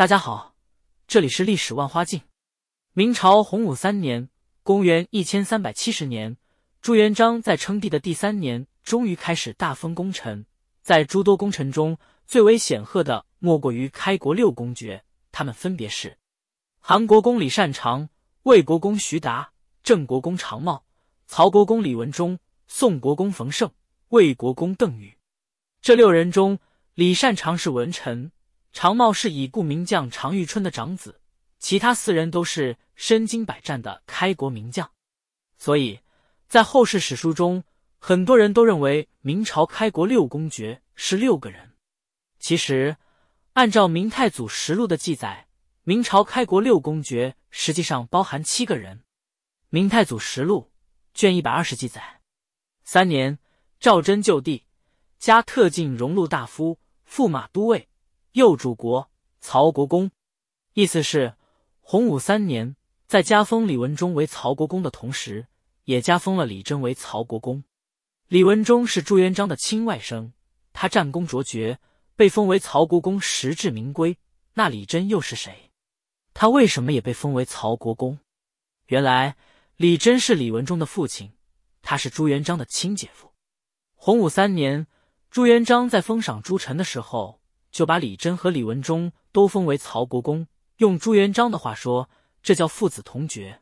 大家好，这里是历史万花镜。明朝洪武三年（公元1370年），朱元璋在称帝的第三年，终于开始大封功臣。在诸多功臣中，最为显赫的莫过于开国六公爵，他们分别是：韩国公李善长、魏国公徐达、郑国公常茂、曹国公李文忠、宋国公冯胜、魏国公邓禹。这六人中，李善长是文臣。常茂是已故名将常遇春的长子，其他四人都是身经百战的开国名将，所以，在后世史书中，很多人都认为明朝开国六公爵是六个人。其实，按照《明太祖实录》的记载，明朝开国六公爵实际上包含七个人。《明太祖实录》卷一百二十记载：三年，赵祯就地加特进荣禄大夫、驸马都尉。右主国曹国公，意思是洪武三年，在加封李文忠为曹国公的同时，也加封了李贞为曹国公。李文忠是朱元璋的亲外甥，他战功卓绝，被封为曹国公，实至名归。那李贞又是谁？他为什么也被封为曹国公？原来李贞是李文忠的父亲，他是朱元璋的亲姐夫。洪武三年，朱元璋在封赏诸臣的时候。就把李贞和李文忠都封为曹国公。用朱元璋的话说，这叫父子同爵。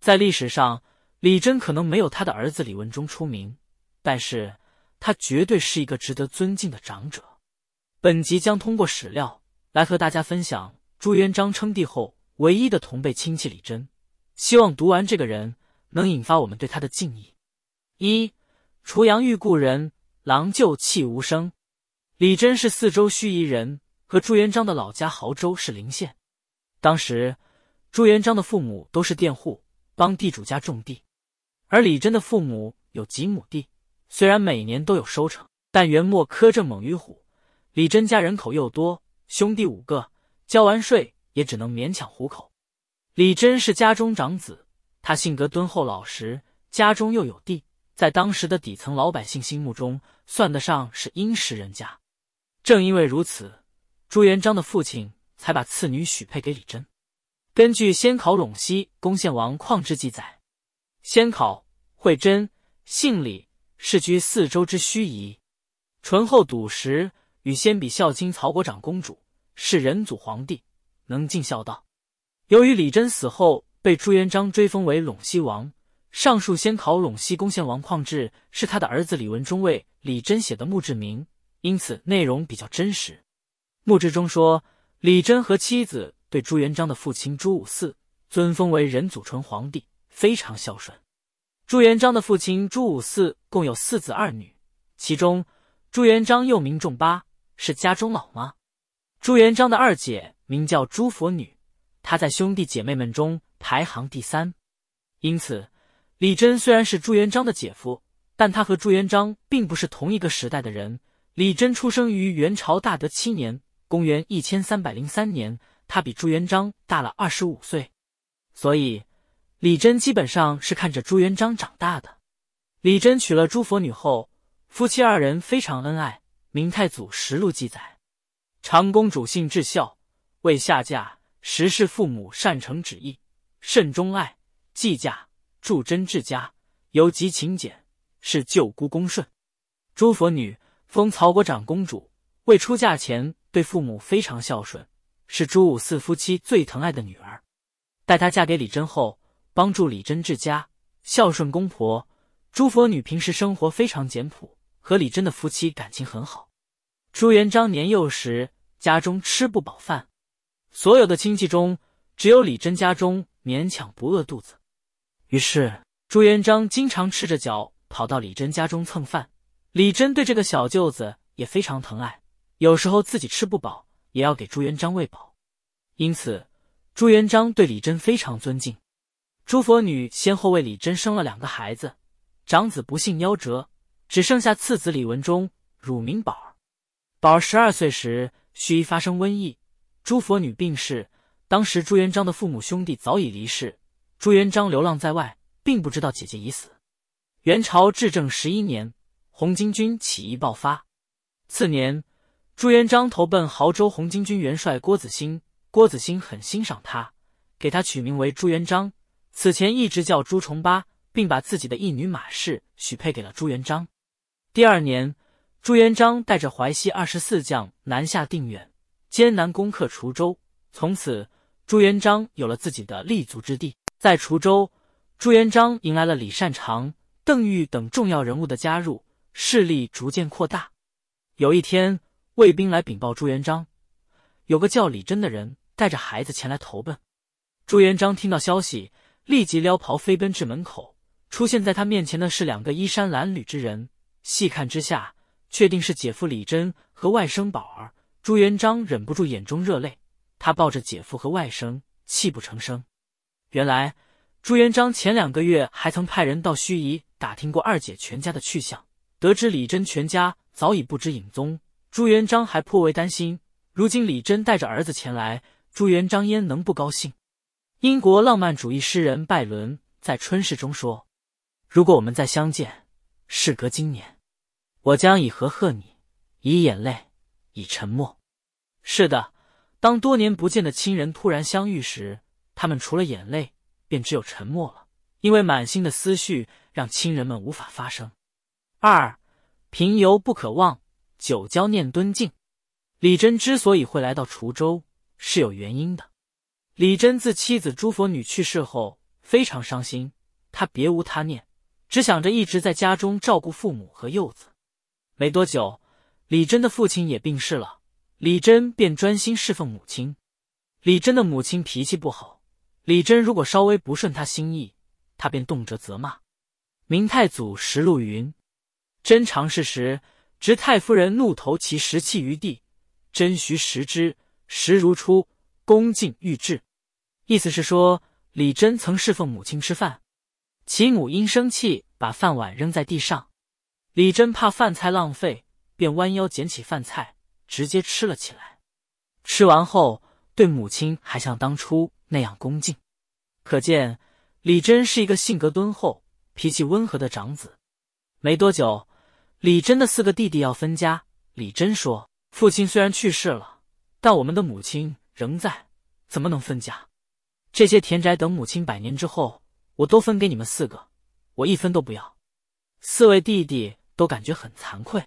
在历史上，李贞可能没有他的儿子李文忠出名，但是他绝对是一个值得尊敬的长者。本集将通过史料来和大家分享朱元璋称帝后唯一的同辈亲戚李贞。希望读完这个人，能引发我们对他的敬意。一除阳玉故人，郎就泣无声。李真是四周盱眙人，和朱元璋的老家濠州是邻县。当时，朱元璋的父母都是佃户，帮地主家种地；而李真的父母有几亩地，虽然每年都有收成，但元末苛政猛于虎，李真家人口又多，兄弟五个，交完税也只能勉强糊口。李真是家中长子，他性格敦厚老实，家中又有地，在当时的底层老百姓心目中算得上是殷实人家。正因为如此，朱元璋的父亲才把次女许配给李贞。根据《先考陇西恭献王况志》记载，先考惠贞，姓李，世居四州之盱眙，醇厚笃实，与先比孝亲曹国长公主是人祖皇帝能尽孝道。由于李贞死后被朱元璋追封为陇西王，上述《先考陇西恭献王况志》是他的儿子李文忠为李贞写的墓志铭。因此，内容比较真实。墓志中说，李真和妻子对朱元璋的父亲朱五四尊封为仁祖纯皇帝，非常孝顺。朱元璋的父亲朱五四共有四子二女，其中朱元璋又名仲八，是家中老妈。朱元璋的二姐名叫朱佛女，她在兄弟姐妹们中排行第三。因此，李真虽然是朱元璋的姐夫，但他和朱元璋并不是同一个时代的人。李贞出生于元朝大德七年（公元1303年），他比朱元璋大了二十五岁，所以李贞基本上是看着朱元璋长大的。李贞娶了朱佛女后，夫妻二人非常恩爱。《明太祖实录》记载：“长公主性至孝，未下嫁时事父母，善承旨意，甚忠爱；既嫁，助贞治家，尤极勤俭，是舅姑恭顺。”朱佛女。封曹国长公主未出嫁前，对父母非常孝顺，是朱武四夫妻最疼爱的女儿。待她嫁给李贞后，帮助李贞治家，孝顺公婆。朱佛女平时生活非常简朴，和李贞的夫妻感情很好。朱元璋年幼时，家中吃不饱饭，所有的亲戚中，只有李贞家中勉强不饿肚子。于是，朱元璋经常赤着脚跑到李贞家中蹭饭。李真对这个小舅子也非常疼爱，有时候自己吃不饱也要给朱元璋喂饱，因此朱元璋对李真非常尊敬。朱佛女先后为李真生了两个孩子，长子不幸夭折，只剩下次子李文忠，乳名宝儿。宝儿十二岁时，盱一发生瘟疫，朱佛女病逝。当时朱元璋的父母兄弟早已离世，朱元璋流浪在外，并不知道姐姐已死。元朝至正十一年。红巾军起义爆发，次年，朱元璋投奔濠州红巾军元帅郭子兴，郭子兴很欣赏他，给他取名为朱元璋。此前一直叫朱重八，并把自己的义女马氏许配给了朱元璋。第二年，朱元璋带着淮西二十四将南下定远，艰难攻克滁州，从此朱元璋有了自己的立足之地。在滁州，朱元璋迎来了李善长、邓愈等重要人物的加入。势力逐渐扩大。有一天，卫兵来禀报朱元璋，有个叫李真的人带着孩子前来投奔。朱元璋听到消息，立即撩袍飞奔至门口。出现在他面前的是两个衣衫褴褛之人，细看之下，确定是姐夫李真和外甥宝儿。朱元璋忍不住眼中热泪，他抱着姐夫和外甥，泣不成声。原来，朱元璋前两个月还曾派人到盱眙打听过二姐全家的去向。得知李真全家早已不知影踪，朱元璋还颇为担心。如今李真带着儿子前来，朱元璋焉能不高兴？英国浪漫主义诗人拜伦在《春逝》中说：“如果我们再相见，事隔今年，我将以何贺你？以眼泪，以沉默。”是的，当多年不见的亲人突然相遇时，他们除了眼泪，便只有沉默了，因为满心的思绪让亲人们无法发声。二贫游不可忘，九交念敦敬。李真之所以会来到滁州，是有原因的。李真自妻子朱佛女去世后，非常伤心。他别无他念，只想着一直在家中照顾父母和幼子。没多久，李真的父亲也病逝了，李真便专心侍奉母亲。李真的母亲脾气不好，李真如果稍微不顺他心意，他便动辄责骂。明太祖石录云。真尝试时，值太夫人怒投其食器于地，真徐食之，食如初，恭敬欲至。意思是说，李真曾侍奉母亲吃饭，其母因生气把饭碗扔在地上，李真怕饭菜浪费，便弯腰捡起饭菜直接吃了起来。吃完后，对母亲还像当初那样恭敬。可见，李真是一个性格敦厚、脾气温和的长子。没多久。李真的四个弟弟要分家。李真说：“父亲虽然去世了，但我们的母亲仍在，怎么能分家？这些田宅等母亲百年之后，我都分给你们四个，我一分都不要。”四位弟弟都感觉很惭愧。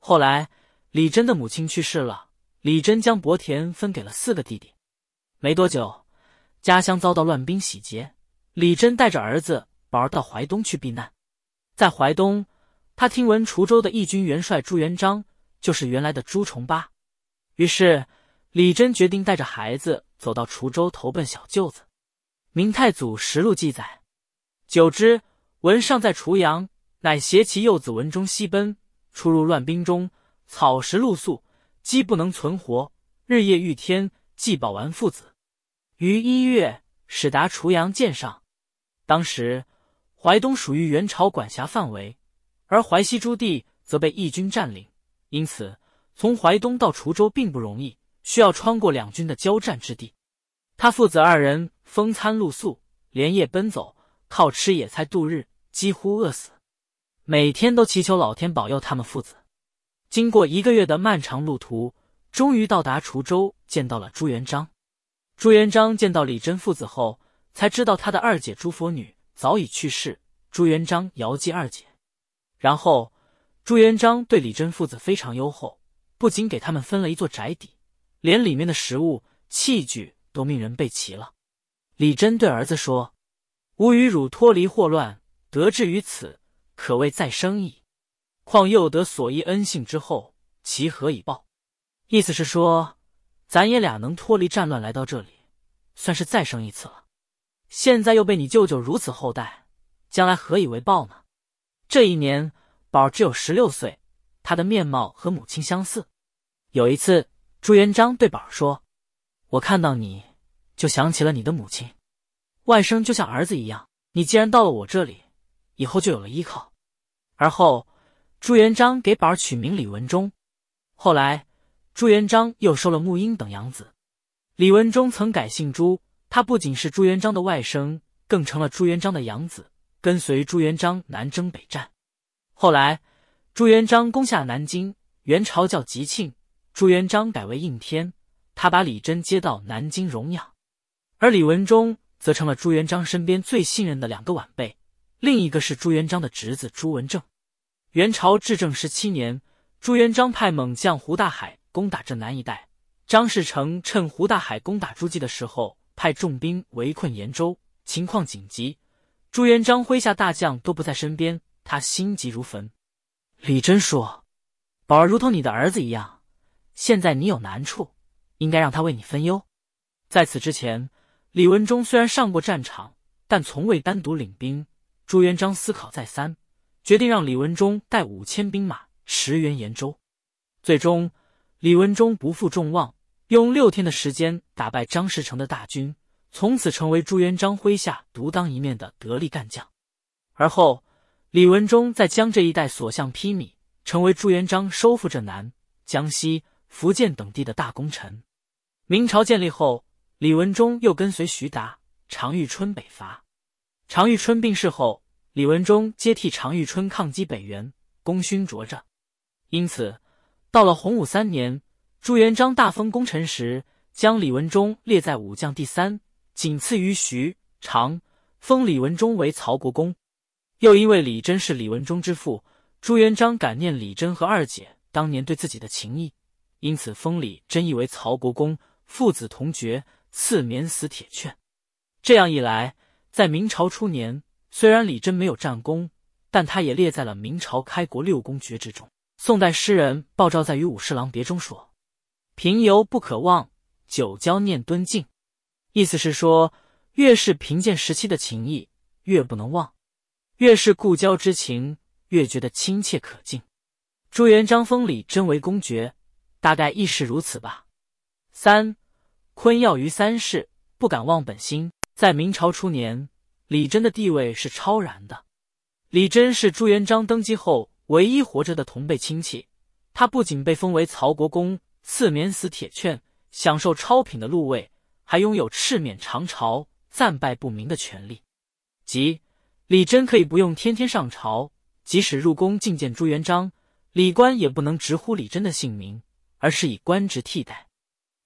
后来，李真的母亲去世了，李真将薄田分给了四个弟弟。没多久，家乡遭到乱兵洗劫，李真带着儿子宝儿到淮东去避难，在淮东。他听闻滁州的义军元帅朱元璋就是原来的朱重八，于是李珍决定带着孩子走到滁州投奔小舅子。《明太祖实录》记载：久之，文尚在滁阳，乃携其幼子文忠西奔，出入乱兵中，草食露宿，饥不能存活，日夜遇天，既保完父子。于一月始达滁阳见上。当时淮东属于元朝管辖范围。而淮西诸地则被义军占领，因此从淮东到滁州并不容易，需要穿过两军的交战之地。他父子二人风餐露宿，连夜奔走，靠吃野菜度日，几乎饿死。每天都祈求老天保佑他们父子。经过一个月的漫长路途，终于到达滁州，见到了朱元璋。朱元璋见到李真父子后，才知道他的二姐朱佛女早已去世。朱元璋遥祭二姐。然后，朱元璋对李真父子非常优厚，不仅给他们分了一座宅邸，连里面的食物器具都命人备齐了。李真对儿子说：“吾与汝脱离祸乱，得志于此，可谓再生矣。况又得所依恩信之后，其何以报？”意思是说，咱爷俩能脱离战乱来到这里，算是再生一次了。现在又被你舅舅如此厚待，将来何以为报呢？这一年，宝儿只有十六岁，他的面貌和母亲相似。有一次，朱元璋对宝儿说：“我看到你就想起了你的母亲，外甥就像儿子一样。你既然到了我这里，以后就有了依靠。”而后，朱元璋给宝儿取名李文忠。后来，朱元璋又收了沐英等养子。李文忠曾改姓朱，他不仅是朱元璋的外甥，更成了朱元璋的养子。跟随朱元璋南征北战，后来朱元璋攻下南京，元朝叫吉庆，朱元璋改为应天。他把李贞接到南京荣养，而李文忠则成了朱元璋身边最信任的两个晚辈，另一个是朱元璋的侄子朱文正。元朝至正十七年，朱元璋派猛将胡大海攻打浙南一带，张士诚趁胡大海攻打诸暨的时候，派重兵围困延州，情况紧急。朱元璋麾下大将都不在身边，他心急如焚。李真说：“宝儿如同你的儿子一样，现在你有难处，应该让他为你分忧。”在此之前，李文忠虽然上过战场，但从未单独领兵。朱元璋思考再三，决定让李文忠带五千兵马驰援延州。最终，李文忠不负众望，用六天的时间打败张士诚的大军。从此成为朱元璋麾下独当一面的得力干将。而后，李文忠在江浙一带所向披靡，成为朱元璋收复浙南、江西、福建等地的大功臣。明朝建立后，李文忠又跟随徐达、常遇春北伐。常遇春病逝后，李文忠接替常遇春抗击北元，功勋卓著。因此，到了洪武三年，朱元璋大封功臣时，将李文忠列在武将第三。仅次于徐长，封李文忠为曹国公。又因为李真是李文忠之父，朱元璋感念李真和二姐当年对自己的情谊，因此封李真义为曹国公，父子同爵，赐免死铁券。这样一来，在明朝初年，虽然李真没有战功，但他也列在了明朝开国六公爵之中。宋代诗人鲍照在《与武侍郎别》中说：“平游不可忘，久交念敦敬。”意思是说，越是贫贱时期的情谊，越不能忘；越是故交之情，越觉得亲切可敬。朱元璋封李真为公爵，大概亦是如此吧。三，昆耀于三世，不敢忘本心。在明朝初年，李真的地位是超然的。李真是朱元璋登基后唯一活着的同辈亲戚，他不仅被封为曹国公，赐免死铁券，享受超品的禄位。还拥有赤免长朝暂拜不明的权利，即李真可以不用天天上朝，即使入宫觐见朱元璋，李官也不能直呼李真的姓名，而是以官职替代。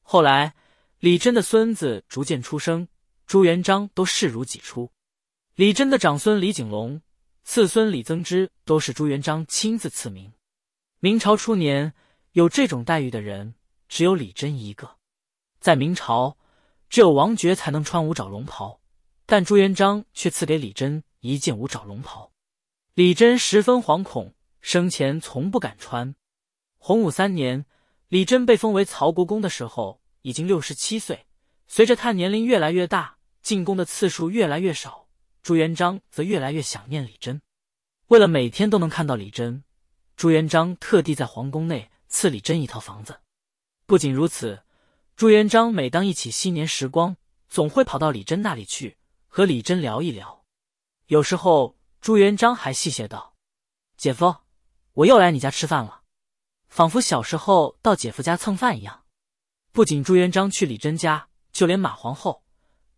后来，李真的孙子逐渐出生，朱元璋都视如己出。李真的长孙李景龙、次孙李增之都是朱元璋亲自赐名。明朝初年有这种待遇的人只有李真一个，在明朝。只有王爵才能穿五爪龙袍，但朱元璋却赐给李真一件五爪龙袍。李真十分惶恐，生前从不敢穿。洪武三年，李真被封为曹国公的时候，已经六十七岁。随着他年龄越来越大，进宫的次数越来越少，朱元璋则越来越想念李真。为了每天都能看到李真，朱元璋特地在皇宫内赐李真一套房子。不仅如此。朱元璋每当一起新年时光，总会跑到李珍那里去和李珍聊一聊。有时候，朱元璋还戏谑道：“姐夫，我又来你家吃饭了，仿佛小时候到姐夫家蹭饭一样。”不仅朱元璋去李珍家，就连马皇后、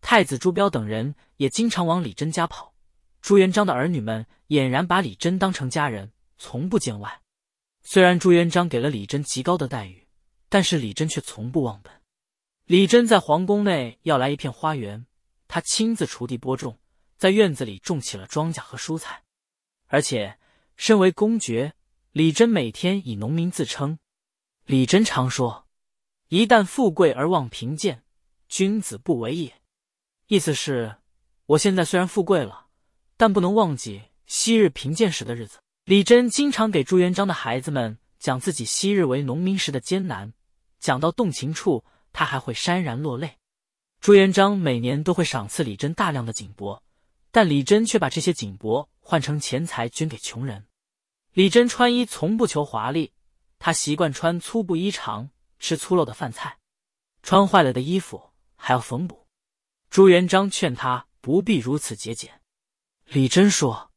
太子朱标等人也经常往李珍家跑。朱元璋的儿女们俨然把李珍当成家人，从不见外。虽然朱元璋给了李珍极高的待遇，但是李珍却从不忘本。李真在皇宫内要来一片花园，他亲自锄地播种，在院子里种起了庄稼和蔬菜。而且，身为公爵，李真每天以农民自称。李真常说：“一旦富贵而忘贫贱，君子不为也。”意思是，我现在虽然富贵了，但不能忘记昔日贫贱时的日子。李真经常给朱元璋的孩子们讲自己昔日为农民时的艰难，讲到动情处。他还会潸然落泪。朱元璋每年都会赏赐李真大量的锦帛，但李真却把这些锦帛换成钱财捐给穷人。李真穿衣从不求华丽，他习惯穿粗布衣裳，吃粗陋的饭菜，穿坏了的衣服还要缝补。朱元璋劝他不必如此节俭，李真说：“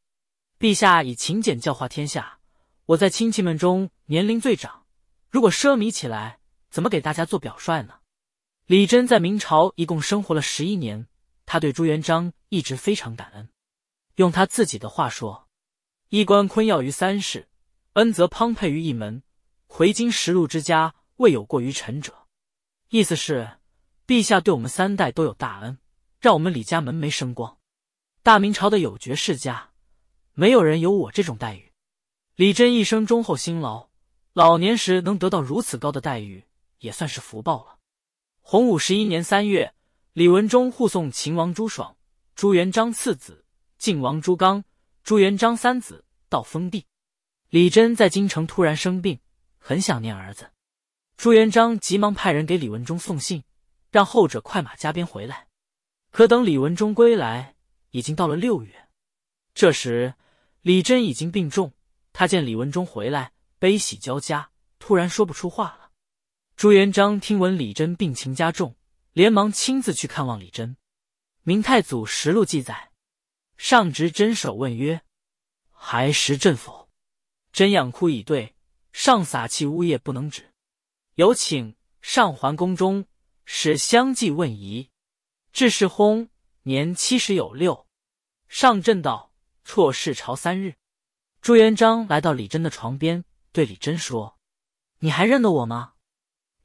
陛下以勤俭教化天下，我在亲戚们中年龄最长，如果奢靡起来，怎么给大家做表率呢？”李贞在明朝一共生活了十一年，他对朱元璋一直非常感恩。用他自己的话说：“衣冠昆耀于三世，恩泽滂沛于一门，回京十路之家未有过于臣者。”意思是陛下对我们三代都有大恩，让我们李家门楣升光。大明朝的有爵世家，没有人有我这种待遇。李贞一生忠厚辛劳，老年时能得到如此高的待遇，也算是福报了。洪武十一年三月，李文忠护送秦王朱爽、朱元璋次子晋王朱刚、朱元璋三子到封地。李真在京城突然生病，很想念儿子，朱元璋急忙派人给李文忠送信，让后者快马加鞭回来。可等李文忠归来，已经到了六月。这时李真已经病重，他见李文忠回来，悲喜交加，突然说不出话了。朱元璋听闻李真病情加重，连忙亲自去看望李真。《明太祖实录》记载：“上执真守问曰：‘还时朕否？’真仰哭以对。上撒气呜咽不能止。有请上还宫中，使相继问仪。至是薨，年七十有六。上朕道：“辍世朝三日。”朱元璋来到李真的床边，对李真说：“你还认得我吗？”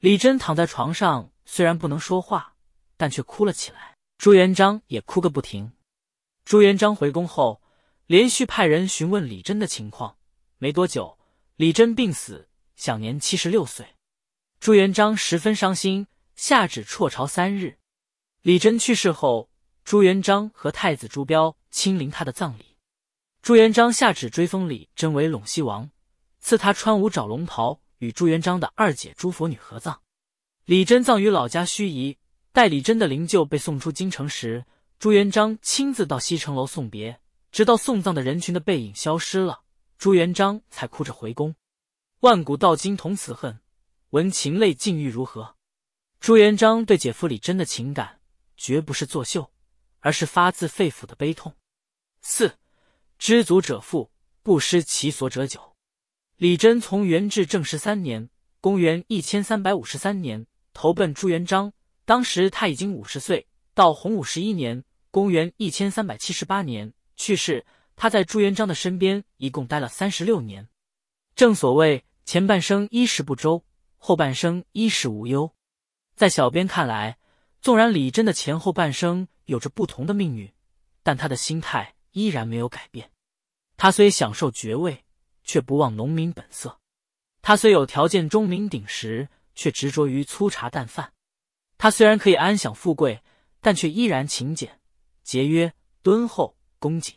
李真躺在床上，虽然不能说话，但却哭了起来。朱元璋也哭个不停。朱元璋回宫后，连续派人询问李真的情况。没多久，李真病死，享年七十六岁。朱元璋十分伤心，下旨辍朝三日。李真去世后，朱元璋和太子朱标亲临他的葬礼。朱元璋下旨追封李真为陇西王，赐他穿五爪龙袍。与朱元璋的二姐朱佛女合葬，李珍葬于老家盱眙。待李珍的灵柩被送出京城时，朱元璋亲自到西城楼送别，直到送葬的人群的背影消失了，朱元璋才哭着回宫。万古道今同此恨，闻琴泪尽欲如何？朱元璋对姐夫李珍的情感绝不是作秀，而是发自肺腑的悲痛。四，知足者富，不失其所者久。李真从元至正十三年（公元一千三百五十三年）投奔朱元璋，当时他已经五十岁。到洪武十一年（公元一千三百七十八年）去世，他在朱元璋的身边一共待了三十六年。正所谓前半生衣食不周，后半生衣食无忧。在小编看来，纵然李真的前后半生有着不同的命运，但他的心态依然没有改变。他虽享受爵位。却不忘农民本色，他虽有条件钟鸣鼎食，却执着于粗茶淡饭；他虽然可以安享富贵，但却依然勤俭节约、敦厚恭谨。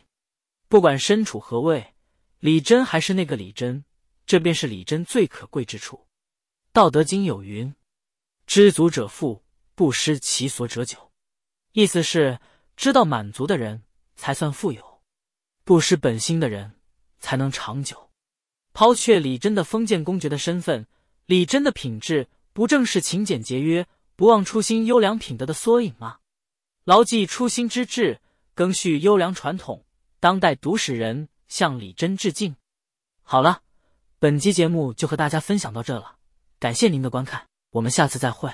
不管身处何位，李真还是那个李真，这便是李真最可贵之处。《道德经》有云：“知足者富，不失其所者久。”意思是知道满足的人才算富有，不失本心的人才能长久。抛却李真的封建公爵的身份，李真的品质不正是勤俭节约、不忘初心优良品德的缩影吗？牢记初心之志，更续优良传统，当代读史人向李真致敬。好了，本期节目就和大家分享到这了，感谢您的观看，我们下次再会。